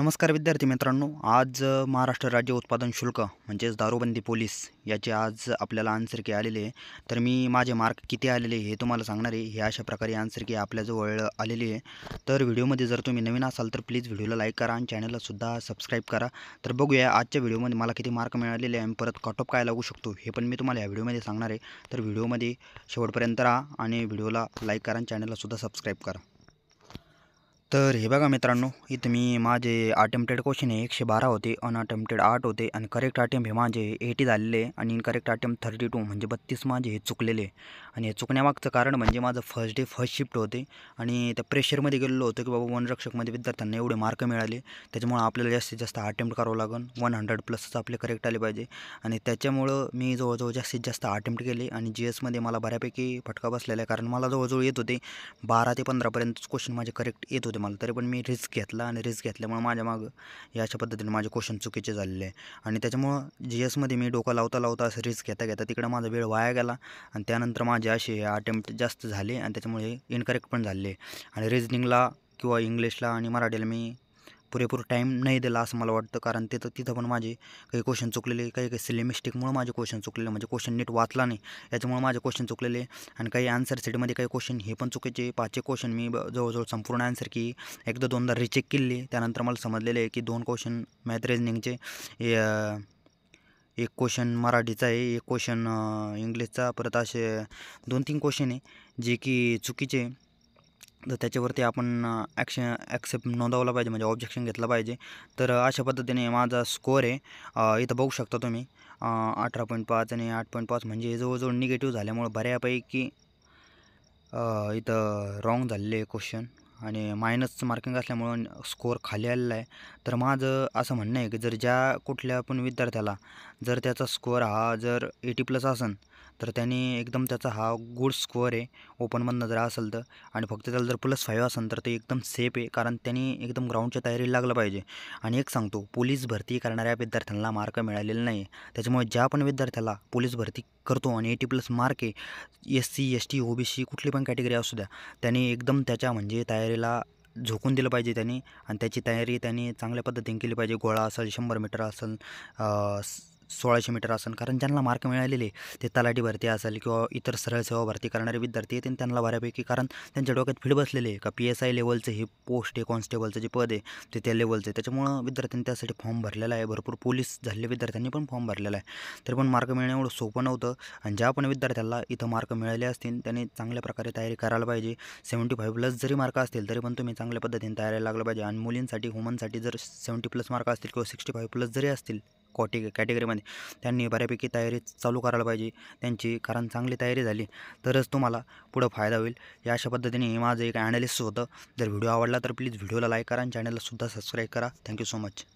नमस्कार विद्यार्थी मित्रांनो आज महाराष्ट्र राज्य उत्पादन शुल्क म्हणजेच दारूबंदी पोलीस याचे आज आपल्याला की आलेले आहे तर मी माझे मार्क किती आलेले हे तुम्हाला सांगणार आहे हे अशा प्रकारे जो आपल्याजवळ आलेली आहे तर व्हिडिओमध्ये जर तुम्ही नवीन असाल तर प्लीज व्हिडिओला लाईक करा आणि चॅनललासुद्धा सबस्क्राईब करा तर बघूया आजच्या व्हिडिओमध्ये मला किती मार्क मिळालेले आहे परत परत ऑफ काय लागू शकतो हे पण मी तुम्हाला या व्हिडिओमध्ये सांगणार आहे तर व्हिडिओमध्ये शेवटपर्यंत राहा आणि व्हिडिओला लाईक करा आणि चॅनललासुद्धा सबस्क्राईब करा तर हे बघा मित्रांनो इथं मी माझे अटेम्प्टेड क्वेश्चन हे एकशे बारा होते अनअटेम्प्टेड आठ होते आणि करेक्ट अटेम्प हे माझे एटी झालेले आणि इनकरेक्ट अटेम्प्ट थर्टी टू म्हणजे बत्तीस माझे हे चुकलेले आणि हे चुकण्यामागचं कारण म्हणजे माझं फर्स्ट डे फर्स्ट शिफ्ट होते आणि त्या प्रेशरमध्ये गेलेलो होतो की बाबा वनरक्षकमध्ये विद्यार्थ्यांना एवढे मार्क मिळाले त्याच्यामुळे आपल्याला जास्तीत जास्त अटेम्प्ट करावं लागेल वन हंड्रेड प्लसच आपले करेक्ट आले पाहिजे आणि त्याच्यामुळं मी जवळजवळ जास्तीत जास्त अटेम्प्ट केले आणि जी एसमध्ये मला बऱ्यापैकी फटका बसलेला आहे कारण मला जवळजवळ येत होते बारा ते पंधरापर्यंत क्वेश्चन माझे करेक्ट येत होते होते मला तरी पण मी रिस्क घेतला आणि रिस्क घेतल्यामुळे माझ्या माग या अशा पद्धतीने माझे क्वेश्चन चुकीचे झालेले आहे आणि त्याच्यामुळं जी एसमध्ये मी डोकं लावता लावता असं रिस्क घेता घेता तिकडं माझा वेळ वाया गेला आणि त्यानंतर माझे असे अटेम्प्ट जास्त झाले आणि त्याच्यामुळे इनकरेक्ट पण झाले आणि रिजनिंगला किंवा इंग्लिशला आणि मराठीला मी पुरेपूर टाइम नाही दिला असं मला वाटतं कारण तिथं तिथं पण माझे काही क्वेश्चन चुकलेले काही काही सिले मिस्टेकमुळं माझे क्वेश्चन चुकलेले म्हणजे क्वेश्चन नीट वाचला नाही याच्यामुळे माझे क्वेश्चन चुकलेले आणि काही आन्सर सेटमध्ये काही क्वेश्चन हे पण चुकीचे पाचचे क्वेश्चन मी जवळजवळ संपूर्ण आन्सर की एकदा दोनदा रिचेक केले त्यानंतर मला समजलेले आहे की दोन क्वेश्चन मॅथ रेजनिंगचे एक क्वेश्चन मराठीचा आहे एक क्वेश्चन इंग्लिशचा परत असे दोन तीन क्वेश्चन आहे जे की चुकीचे तर त्याच्यावरती आपण ॲक्शन ॲक्सेप्ट नोंदवला पाहिजे म्हणजे ऑब्जेक्शन घेतलं पाहिजे तर अशा पद्धतीने माझा स्कोअर आहे इथं बघू शकता तुम्ही अठरा पॉईंट पाच आणि आठ पॉईंट पाच म्हणजे जवळजवळ निगेटिव्ह झाल्यामुळं बऱ्यापैकी इथं रॉंग झालेले क्वेश्चन आणि मायनसचं मार्किंग असल्यामुळं स्कोअर खाली आलेला आहे तर माझं असं म्हणणं आहे की जर ज्या कुठल्या पण विद्यार्थ्याला जर त्याचा स्कोअर हा जर एटी प्लस असेल तर त्याने एकदम त्याचा हा गुड स्कोअर आहे ओपनमधनं जर असेल तर आणि फक्त त्याला जर प्लस फाईव्ह असेल तर ते एकदम सेफ आहे कारण त्याने एकदम ग्राउंडच्या तयारीला लागलं पाहिजे आणि एक सांगतो पोलीस भरती करणाऱ्या विद्यार्थ्यांना मार्क मिळालेला नाही त्याच्यामुळे ज्या पण विद्यार्थ्याला पोलीस भरती करतो आणि एटी प्लस मार्क आहे S C S T OBC कुठली पण कॅटेगरी असू द्या त्याने एकदम त्याच्या म्हणजे तयारीला झोकून दिलं पाहिजे त्यांनी आणि त्याची तयारी त्यांनी चांगल्या पद्धतीने केली पाहिजे गोळा असेल शंभर मीटर असेल सोळाशे मीटर असेल कारण ज्यांना मार्क मिळालेले ते तलाठी भरती असेल किंवा इतर सरळ सेवा भरती करणारे विद्यार्थी येतील त्यांना बऱ्यापैकी कारण त्यांच्या डोक्यात फील बसलेले आहे का पी एस आय लेवलचं हे पोस्ट आहे कॉन्स्टेबलचं जे पद आहे ते त्या लेवलचं त्याच्यामुळं विद्यार्थ्यांनी त्यासाठी फॉर्म भरलेला आहे भरपूर पोलीस झालेले विद्यार्थ्यांनी पण फॉर्म भरलेला आहे तरी पण मार्क मिळणं एवढं सोपं नव्हतं आणि ज्या पण विद्यार्थ्याला इथं मार्क मिळाले असतील त्यांनी चांगल्या प्रकारे तयारी करायला पाहिजे सेवन्टी फाईव्ह प्लस जरी मार्क असतील तरी पण तुम्ही चांगल्या पद्धतीने तयारी लागलं पाहिजे आणि मुलींसाठी वुमनसाठी जर सेव्हन्टी प्लस मार्क असतील किंवा सिक्स्टी फाईव्ह प्लस जरी असतील कॉटी कॅटेगरीमध्ये त्यांनी बऱ्यापैकी तयारी चालू करायला पाहिजे त्यांची कारण चांगली तयारी झाली तरच तुम्हाला पुढं फायदा होईल या अशा पद्धतीने हे माझं एक ॲनालिसिस होतं जर व्हिडिओ आवडला तर प्लीज व्हिडिओला लाईक करा आणि चॅनलला सुद्धा सबस्क्राईब करा थँक्यू सो मच